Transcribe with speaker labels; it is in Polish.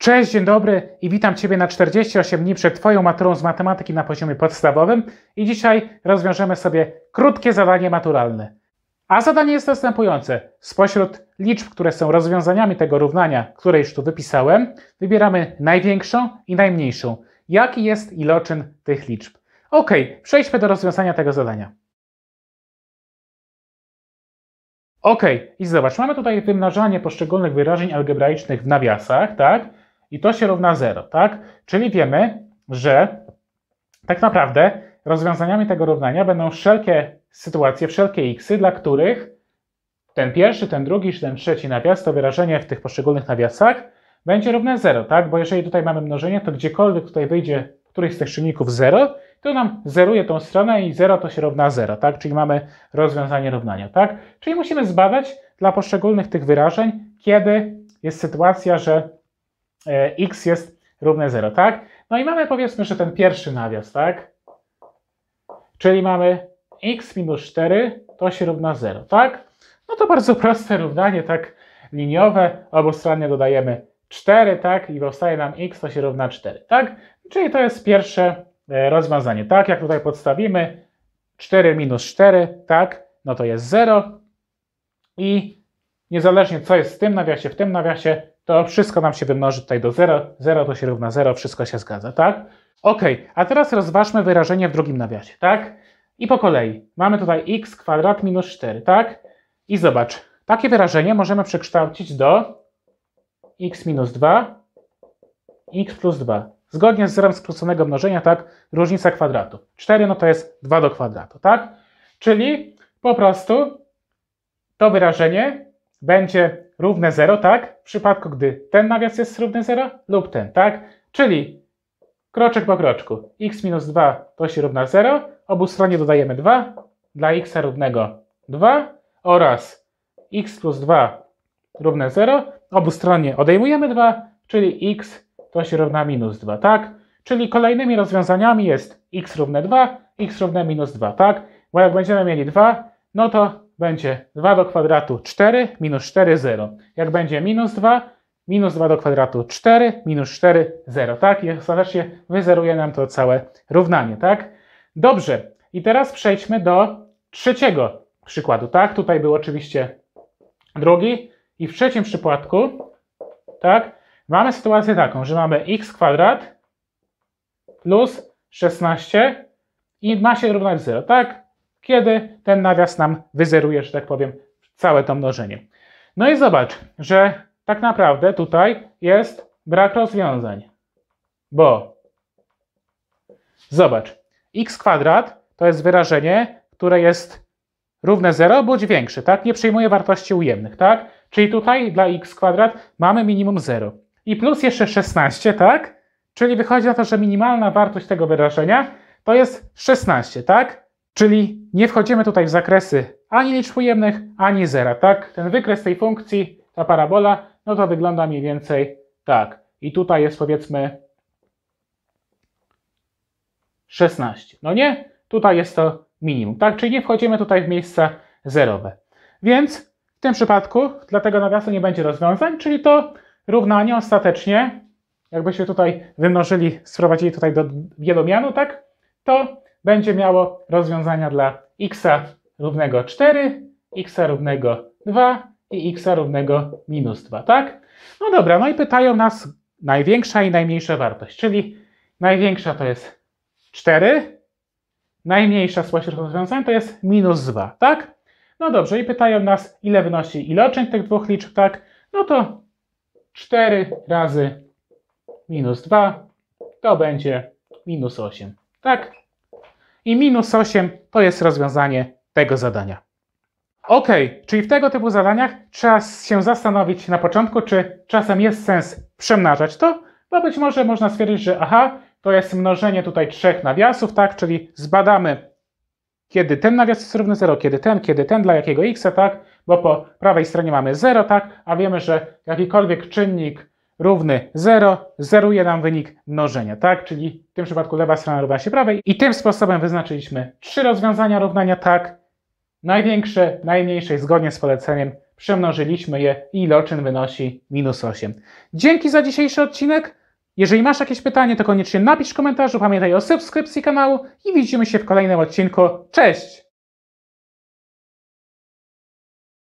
Speaker 1: Cześć, dzień dobry i witam Ciebie na 48 dni przed Twoją maturą z matematyki na poziomie podstawowym i dzisiaj rozwiążemy sobie krótkie zadanie maturalne. A zadanie jest następujące. Spośród liczb, które są rozwiązaniami tego równania, które już tu wypisałem, wybieramy największą i najmniejszą. Jaki jest iloczyn tych liczb? Ok, przejdźmy do rozwiązania tego zadania. Ok, i zobacz, mamy tutaj wymnażanie poszczególnych wyrażeń algebraicznych w nawiasach, tak? i to się równa 0, tak? Czyli wiemy, że tak naprawdę rozwiązaniami tego równania będą wszelkie sytuacje, wszelkie xy, dla których ten pierwszy, ten drugi czy ten trzeci nawias, to wyrażenie w tych poszczególnych nawiasach będzie równe 0, tak? Bo jeżeli tutaj mamy mnożenie, to gdziekolwiek tutaj wyjdzie któryś z tych czynników 0, to nam zeruje tą stronę i 0 to się równa 0, tak? Czyli mamy rozwiązanie równania, tak? Czyli musimy zbadać dla poszczególnych tych wyrażeń, kiedy jest sytuacja, że E, x jest równe 0, tak? No i mamy powiedzmy, że ten pierwszy nawias, tak? Czyli mamy x minus 4 to się równa 0, tak? No to bardzo proste równanie, tak liniowe, obustronnie dodajemy 4, tak? I powstaje nam x to się równa 4, tak? Czyli to jest pierwsze e, rozwiązanie, tak? Jak tutaj podstawimy 4 minus 4, tak? No to jest 0 i niezależnie co jest w tym nawiasie, w tym nawiasie, to wszystko nam się wymnoży tutaj do 0. 0 to się równa 0, wszystko się zgadza, tak? Ok, a teraz rozważmy wyrażenie w drugim nawiasie, tak? I po kolei. Mamy tutaj x kwadrat minus 4, tak? I zobacz, takie wyrażenie możemy przekształcić do x minus 2, x plus 2. Zgodnie z zerem skróconego mnożenia, tak? Różnica kwadratu 4 no to jest 2 do kwadratu, tak? Czyli po prostu to wyrażenie będzie równe 0, tak? W przypadku, gdy ten nawias jest równy 0 lub ten, tak? Czyli kroczek po kroczku. x minus 2 to się równa 0. Obu stronie dodajemy 2 dla x równego 2 oraz x plus 2 równe 0. Obu stronie odejmujemy 2, czyli x to się równa minus 2, tak? Czyli kolejnymi rozwiązaniami jest x równe 2, x równe minus 2, tak? Bo jak będziemy mieli 2, no to będzie 2 do kwadratu 4 minus 4, 0. Jak będzie minus 2, minus 2 do kwadratu 4 minus 4, 0. Tak? I ostatecznie wyzeruje nam to całe równanie. Tak? Dobrze. I teraz przejdźmy do trzeciego przykładu. Tak? Tutaj był oczywiście drugi. I w trzecim przypadku tak, mamy sytuację taką, że mamy x kwadrat plus 16 i ma się równać 0. Tak? kiedy ten nawias nam wyzeruje, że tak powiem, całe to mnożenie. No i zobacz, że tak naprawdę tutaj jest brak rozwiązań, bo zobacz, x kwadrat to jest wyrażenie, które jest równe 0 bądź większe, tak? Nie przyjmuje wartości ujemnych, tak? Czyli tutaj dla x kwadrat mamy minimum 0. I plus jeszcze 16, tak? Czyli wychodzi na to, że minimalna wartość tego wyrażenia to jest 16, tak? Czyli nie wchodzimy tutaj w zakresy ani liczb ujemnych, ani zera, tak? Ten wykres tej funkcji, ta parabola, no to wygląda mniej więcej tak. I tutaj jest powiedzmy 16. No nie? Tutaj jest to minimum, tak? Czyli nie wchodzimy tutaj w miejsca zerowe. Więc w tym przypadku dla tego nawiasu nie będzie rozwiązań, czyli to równanie ostatecznie, jakbyśmy tutaj wymnożyli, sprowadzili tutaj do wielomianu, tak? To będzie miało rozwiązania dla x równego 4, x równego 2 i x równego minus 2, tak? No dobra, no i pytają nas największa i najmniejsza wartość, czyli największa to jest 4, najmniejsza z właśnie rozwiązań to jest minus 2, tak? No dobrze, i pytają nas, ile wynosi iloczyn tych dwóch liczb, tak? No to 4 razy minus 2 to będzie minus 8, tak? i minus 8 to jest rozwiązanie tego zadania. Ok, czyli w tego typu zadaniach trzeba się zastanowić na początku, czy czasem jest sens przemnażać to, bo być może można stwierdzić, że aha, to jest mnożenie tutaj trzech nawiasów, tak, czyli zbadamy kiedy ten nawias jest równy 0, kiedy ten, kiedy ten, dla jakiego x, tak, bo po prawej stronie mamy 0, tak, a wiemy, że jakikolwiek czynnik równy 0, zeruje nam wynik mnożenia, tak? Czyli w tym przypadku lewa strona równa się prawej i tym sposobem wyznaczyliśmy trzy rozwiązania równania tak, największe, najmniejsze zgodnie z poleceniem przemnożyliśmy je i iloczyn wynosi minus 8. Dzięki za dzisiejszy odcinek. Jeżeli masz jakieś pytanie, to koniecznie napisz w komentarzu, pamiętaj o subskrypcji kanału i widzimy się w kolejnym odcinku. Cześć!